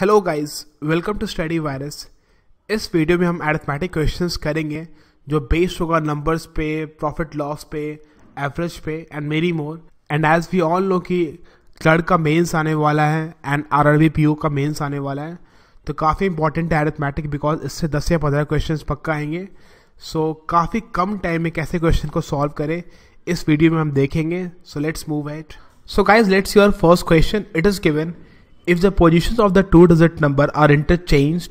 Hello guys welcome to study virus इस video में हम एडथमेटिक क्वेश्चंस करेंगे जो बेस्ड होगा नंबर्स पे प्रॉफिट लॉस पे एवरेज पे and many more and as we all know कि क्लर्ड का मेंस आने वाला है एंड आर आर पी का मेंस आने वाला है तो काफ़ी इंपॉर्टेंट है एडथमेटिक बिकॉज इससे दस या पंद्रह क्वेश्चन पक्का आएंगे सो so, काफ़ी कम टाइम में कैसे क्वेश्चन को सॉल्व करें इस वीडियो में हम देखेंगे so let's move at so guys let's your first question it is given if the position of the two digit number are interchange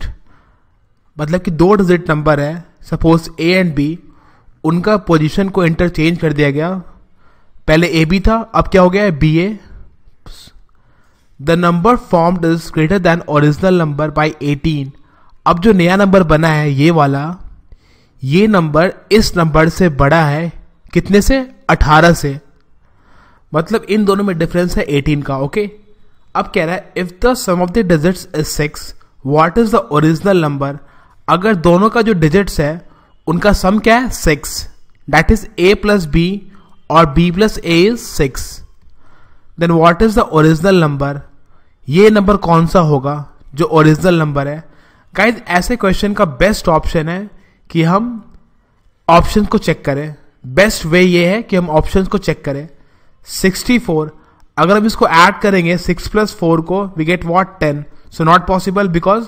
मतलब कि दो डिजिट नंबर है सपोज ए एंड बी उनका पोजिशन को interchange कर दिया गया पहले ए बी था अब क्या हो गया है B A the number form is greater than original number by eighteen अब जो नया नंबर बना है ये वाला ये नंबर इस नंबर से बड़ा है कितने से अठारह से मतलब इन दोनों में डिफरेंस है एटीन का ओके okay? अब कह रहा है if the sum of the digits is six what is the original number अगर दोनों का जो डिजिट्स है उनका सम क्या है six that is A plus B और B plus A is six then what is the original number ये नंबर कौन सा होगा जो ओरिजिनल नंबर है गाइज ऐसे क्वेश्चन का बेस्ट ऑप्शन है कि हम ऑप्शन को चेक करें बेस्ट वे ये है कि हम ऑप्शन को चेक करें सिक्सटी फोर अगर अब इसको ऐड करेंगे सिक्स प्लस फोर को we get what ten so not possible because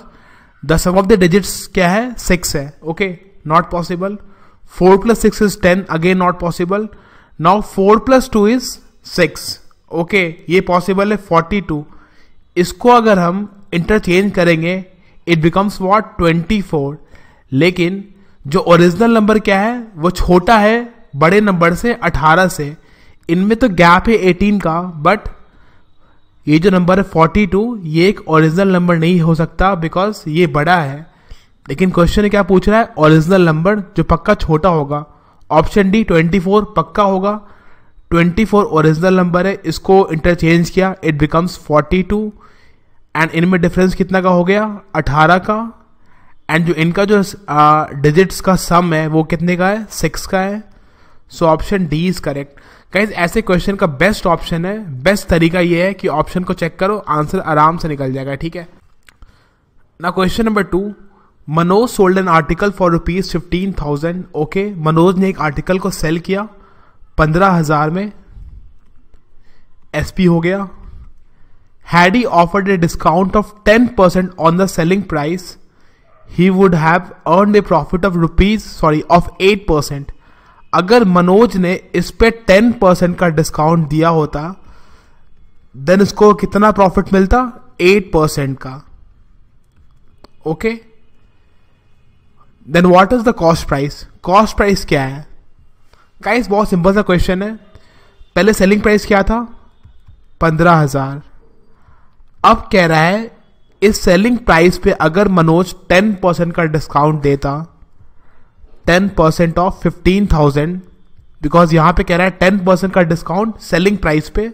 the sum of the digits क्या है सिक्स है okay not possible four plus six is ten again not possible now four plus two is six okay ये possible है forty two इसको अगर हम interchange करेंगे it becomes what twenty four लेकिन जो ओरिजिनल नंबर क्या है वो छोटा है बड़े नंबर से अठारह से इनमें तो गैप है एटीन का बट ये जो नंबर है फोर्टी टू ये एक ओरिजिनल नंबर नहीं हो सकता बिकॉज ये बड़ा है लेकिन क्वेश्चन क्या पूछ रहा है ओरिजिनल नंबर जो पक्का छोटा होगा ऑप्शन डी ट्वेंटी फोर पक्का होगा ट्वेंटी फोर ओरिजिनल नंबर है इसको इंटरचेंज किया it becomes forty two and इनमें डिफरेंस कितना का हो गया अठारह का एंड जो इनका जो डिजिट्स का सम है वो कितने का है सिक्स का है so option D is correct guys ऐसे क्वेश्चन का बेस्ट ऑप्शन है बेस्ट तरीका यह है कि ऑप्शन को चेक करो आंसर आराम से निकल जाएगा ठीक है ना question number two Manoj sold an article for rupees fifteen thousand okay Manoj ने एक आर्टिकल को सेल किया पंद्रह हजार में एस पी हो गया had he offered a discount of ten percent on the selling price he would have earn a profit of rupees sorry of eight percent अगर मनोज ने इस पर टेन परसेंट का डिस्काउंट दिया होता देन इसको कितना प्रॉफिट मिलता एट परसेंट का okay then what is the cost price cost price क्या है गाइस बहुत सिंपल सा क्वेश्चन है पहले सेलिंग प्राइस क्या था पंद्रह हजार अब कह रहा है इस सेलिंग प्राइस पे अगर मनोज टेन परसेंट का डिस्काउंट देता ten percent of fifteen thousand because यहां पे कह रहा है टेन परसेंट का डिस्काउंट सेलिंग प्राइस पे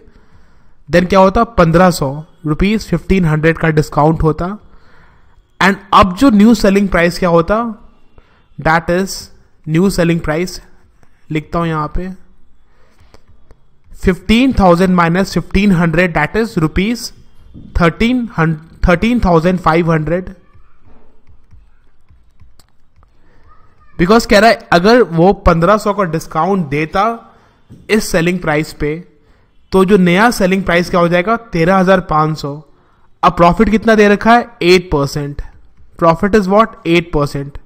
देन क्या होता पंद्रह सौ रुपीज फिफ्टीन हंड्रेड का डिस्काउंट होता एंड अब जो न्यू सेलिंग प्राइस क्या होता that is new selling price लिखता हूँ यहाँ पे fifteen thousand minus fifteen hundred that is rupees thirteen thirteen thousand five hundred because कह रहा है अगर वो पंद्रह सौ का डिस्काउंट देता इस सेलिंग प्राइस पे तो जो नया सेलिंग प्राइस क्या हो जाएगा तेरह हजार पांच सौ अब प्रॉफिट कितना दे रखा है eight percent profit is what eight percent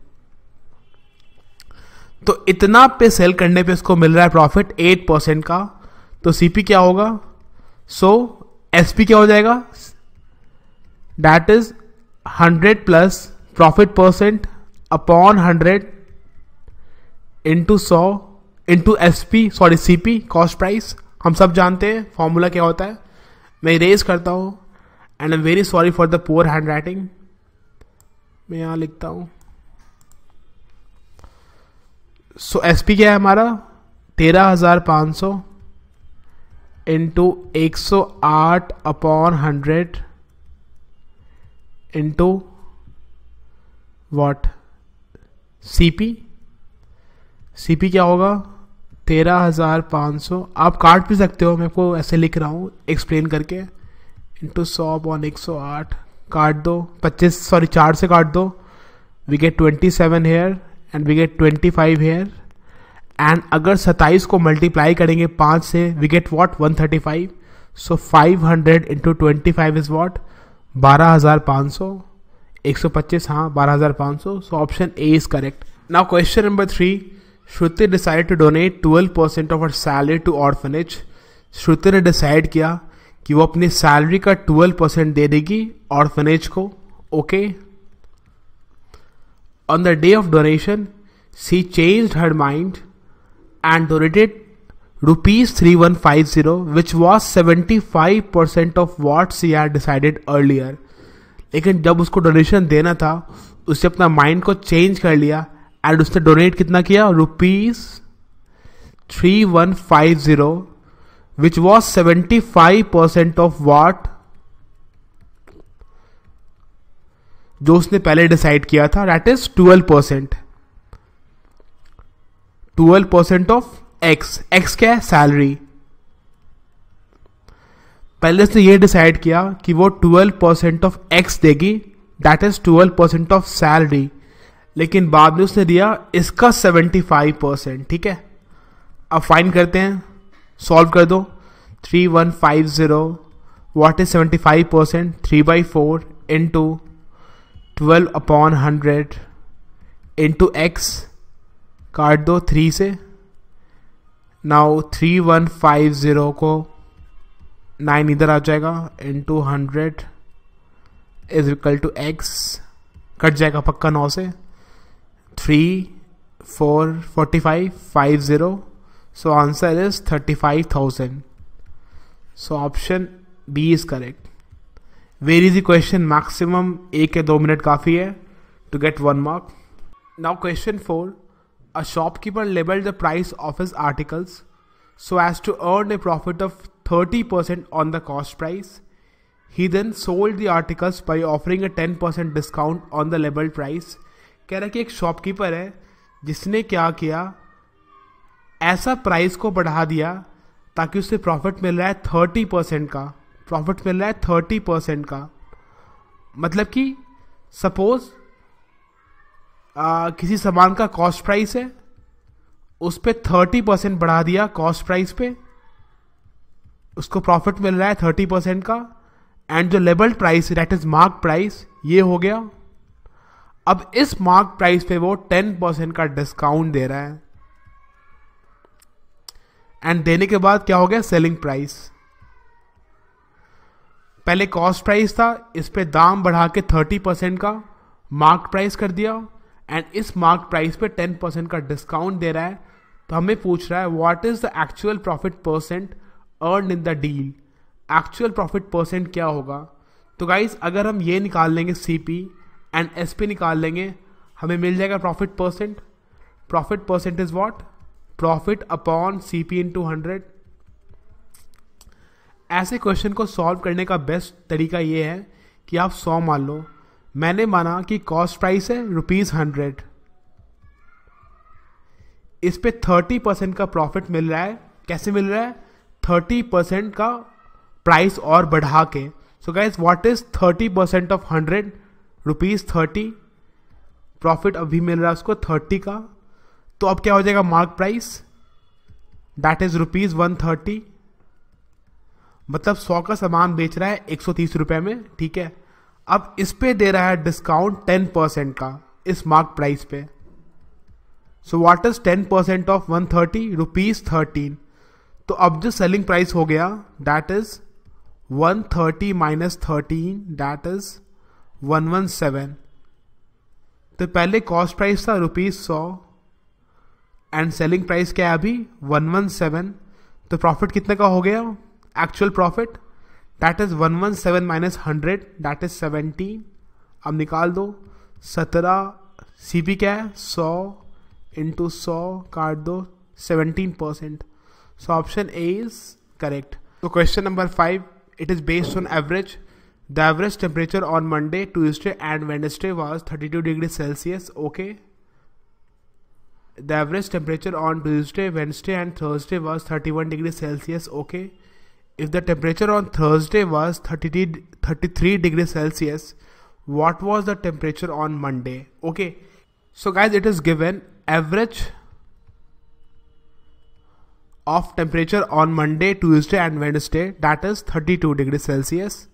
तो इतना पे सेल करने पे इसको मिल रहा है प्रॉफिट एट परसेंट का तो सीपी क्या होगा सो so, एसपी क्या हो जाएगा that is hundred plus profit percent upon hundred into सौ into S P sorry C P cost price हम सब जानते हैं फॉर्मूला क्या होता है मैं इरेज करता हूँ and I am very sorry for the poor handwriting मैं यहाँ लिखता हूँ सो एस पी क्या है हमारा तेरह हज़ार पाँच सौ इंटू एक सौ आठ upon hundred into what C P C क्या होगा तेरह हज़ार पाँच सौ आप काट भी सकते हो मैं को ऐसे लिख रहा हूँ एक्सप्लेन करके इंटू सौ पॉन एक सौ आठ काट दो पच्चीस सॉरी चार से काट दो we get twenty seven here and we get twenty five here and अगर सत्ताईस को मल्टीप्लाई करेंगे पाँच से we get what one thirty five so five hundred into twenty five is what बारह हज़ार पाँच सौ एक सौ पच्चीस हाँ बारह हज़ार पाँच सौ so option A is correct now question number three Shruti decide to donate twelve percent of her salary to orphanage Shruti ने डिसाइड किया कि वो अपनी सैलरी का ट्वेल्व परसेंट दे देगी ऑर्फनेज को okay on the day of donation she change her mind and donated three one five which was seventy five percent of what she are decided earlier लेकिन जब उसको डोनेशन देना था उसने अपना माइंड को चेंज कर लिया एंड उसने डोनेट कितना किया rupees three one five zero which was seventy five percent of what जो उसने पहले डिसाइड किया था that is twelve percent twelve percent of X X क्या है सैलरी पहले उसने ये डिसाइड किया कि वो ट्वेल्व परसेंट ऑफ एक्स देगी that is twelve percent of salary लेकिन बाद में उसने दिया इसका सेवेंटी फाइव परसेंट ठीक है अब फाइन करते हैं सॉल्व कर दो three one five zero what is seventy five percent three by four into twelve upon hundred into X काट दो थ्री से now three one five zero को नाइन इधर आ जाएगा into hundred is equal to X cut जाएगा पक्का नौ से 3 4 45 so answer is 35000 so option b is correct Where is the question? Maximum एक या दो मिनट काफ़ी get one mark. Now question four. A shopkeeper labelled the price of his articles so as to earn a profit of 30% on the cost price. He then sold the articles by offering a 10% discount on the labeled price कह रहा है कि एक shopkeeper है जिसने क्या किया ऐसा प्राइस को बढ़ा दिया ताकि उससे प्रॉफिट मिल रहा है थर्टी परसेंट का प्रॉफिट मिल रहा है थर्टी परसेंट का मतलब कि सपोज किसी सामान का कॉस्ट प्राइस है उस पर थर्टी परसेंट बढ़ा दिया कॉस्ट प्राइस पे उसको प्रॉफिट मिल रहा है थर्टी परसेंट का एंड जो label price that is mark price ये हो गया अब इस मार्क प्राइस पे वो टेन परसेंट का डिस्काउंट दे रहा है एंड देने के बाद क्या हो गया सेलिंग प्राइस पहले कॉस्ट प्राइस था इस पे दाम बढ़ा के थर्टी परसेंट का मार्क प्राइस कर दिया एंड इस मार्क प्राइस पे टेन परसेंट का डिस्काउंट दे रहा है तो हमें पूछ रहा है what is the actual profit percent earn in the deal actual profit percent क्या होगा तो गाइज अगर हम ये निकाल लेंगे C P and S P निकाल लेंगे हमें मिल जाएगा profit percent profit percent is what profit upon C P into hundred ऐसे क्वेश्चन को सॉल्व करने का बेस्ट तरीका ये है कि आप सौ मान लो मैंने माना कि कॉस्ट प्राइस है रुपीज़ हंड्रेड इस पर थर्टी परसेंट का प्रॉफिट मिल रहा है कैसे मिल रहा है थर्टी परसेंट का प्राइस और बढ़ा के so guys what is thirty percent of hundred rupees thirty profit अभी मिल रहा है उसको थर्टी का तो अब क्या हो जाएगा mark price that is rupees one thirty मतलब सौ का सामान बेच रहा है एक सौ तीस रुपये में ठीक है अब इस पे दे रहा है डिस्काउंट टेन परसेंट का इस मार्क प्राइस पे so what is ten percent of one thirty rupees thirteen तो अब जो सेलिंग प्राइस हो गया that is one thirty minus thirteen that is one one seven तो पहले कॉस्ट प्राइस था रुपीज़ सौ एंड सेलिंग प्राइस क्या है अभी वन वन सेवन तो प्रॉफिट कितने का हो गया actual profit that is one one seven minus hundred that is seventeen अब निकाल दो सत्रह सी पी क्या है सौ इंटू सौ काट दो seventeen percent so option A is correct तो question number five it is based on average The average temperature on Monday, Tuesday and Wednesday was 32 degrees Celsius, okay? The average temperature on Tuesday, Wednesday and Thursday was 31 degrees Celsius, okay? If the temperature on Thursday was 30, 33 degrees Celsius, what was the temperature on Monday? Okay, so guys, it is given average of temperature on Monday, Tuesday and Wednesday that is 32 degrees Celsius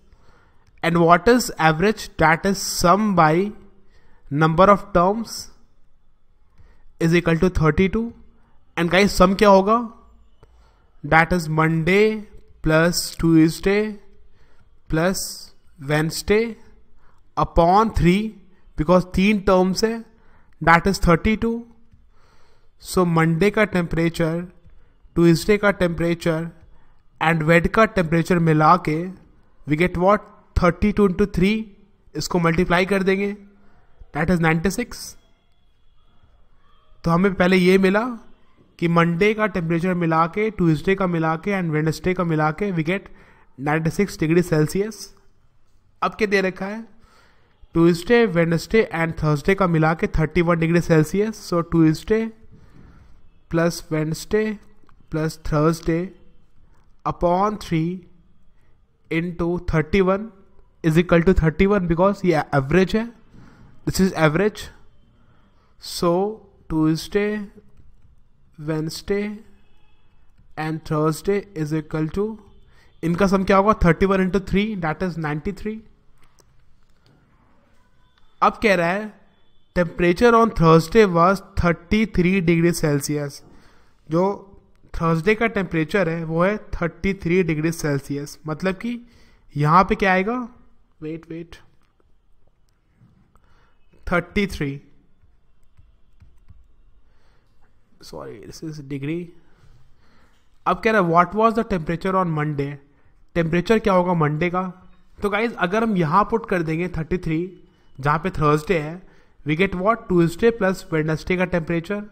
and what is average that is sum by number of terms is equal to 32 and guys sum kya hoga that is monday plus tuesday plus wednesday upon 3 because three terms है that is 32 so monday ka temperature tuesday ka temperature and Wed ka temperature mila ke we get what thirty two into three इसको multiply कर देंगे that is ninety six तो हमें पहले ये मिला कि मंडे का टेम्परेचर मिला के ट्यूजडे का मिला के एंड वेडनेसडे का मिला के we get ninety six degree Celsius अब क्या दे रखा है ट्यूजडे वेडनेसडे एंड थर्सडे का मिला के thirty one degree Celsius so Tuesday plus Wednesday plus Thursday upon three into thirty one is equal to thirty one because ये average है this is average so Tuesday Wednesday and Thursday is equal to इनका sum क्या होगा thirty one into three that is ninety three अब कह रहा है temperature on Thursday thirty three degree Celsius जो थर्सडे का टेम्परेचर है वो है थर्टी थ्री डिग्री सेल्सियस मतलब कि यहाँ पे क्या आएगा wait thirty three sorry this is degree अब कह रहे हैं what was the temperature on Monday temperature क्या होगा मंडे का तो गाइज अगर हम यहाँ पुट कर देंगे थर्टी थ्री जहाँ पे थर्सडे है we get what Tuesday plus Wednesday का temperature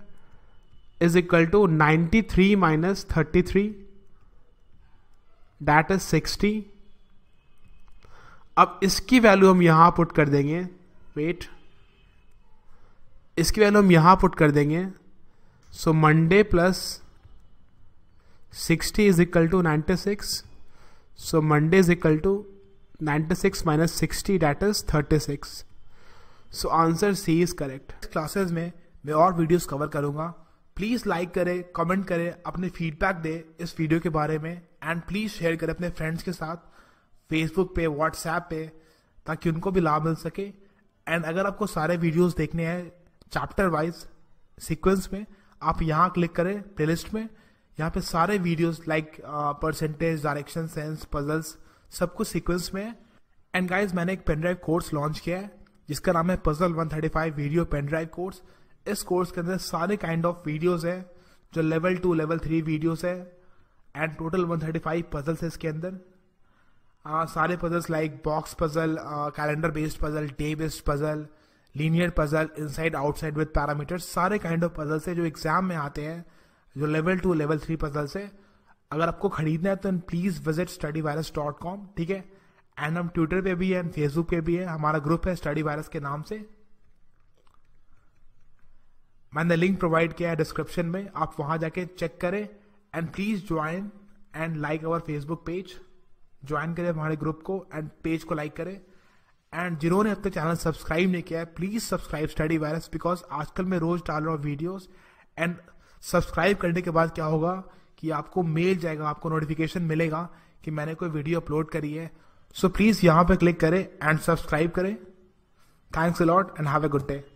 is equal to ninety three minus thirty three that is sixty अब इसकी वैल्यू हम यहां पुट कर देंगे वेट इसकी वैल्यू हम यहां पुट कर देंगे so Monday plus sixty is equal to ninety six so Monday is equal to ninety six minus sixty that is thirty six so answer C is correct classes में मैं और videos cover करूंगा please like करें comment करें अपने feedback दें इस video के बारे में एंड प्लीज़ शेयर करें अपने फ्रेंड्स के साथ फेसबुक पे व्हाट्सएप पे ताकि उनको भी लाभ मिल सके एंड अगर आपको सारे वीडियोस देखने हैं चैप्टर वाइज सीक्वेंस में आप यहाँ क्लिक करें प्लेलिस्ट में यहाँ पे सारे videos like percentage direction sense puzzles सब कुछ सीक्वेंस में है एंड गाइज मैंने एक पेनड्राइव कोर्स लॉन्च किया है जिसका नाम है पजल 135 वीडियो पेनड्राइव कोर्स इस कोर्स के अंदर सारे काइंड ऑफ वीडियोज हैं जो level two level three videos है एंड टोटल 135 पजल्स है इसके अंदर हाँ, सारे puzzles like box puzzle calendar based puzzle day based puzzle linear puzzle inside outside with parameters सारे काइंड ऑफ पजल्स है जो एग्जाम में आते हैं जो level two level three puzzles है अगर आपको खरीदना है तो please visit Study Virus dot com ठीक है एंड हम ट्विटर पे भी है एंड फेसबुक पे भी है हमारा ग्रुप है स्टडी वायरस के नाम से मैंने लिंक प्रोवाइड किया है डिस्क्रिप्शन में आप वहां जाके चेक करें and please join and like our Facebook page join करें हमारे ग्रुप को एंड पेज को लाइक करें एंड जिन्होंने अब तक चैनल सब्सक्राइब नहीं किया है please subscribe Study Virus because आजकल मैं रोज डाल रहा हूँ वीडियोज एंड सब्सक्राइब करने के बाद क्या होगा कि आपको मेल जाएगा आपको नोटिफिकेशन मिलेगा कि मैंने कोई वीडियो अपलोड करी है सो प्लीज यहाँ पर क्लिक करें एंड सब्सक्राइब करें thanks a lot and have a good day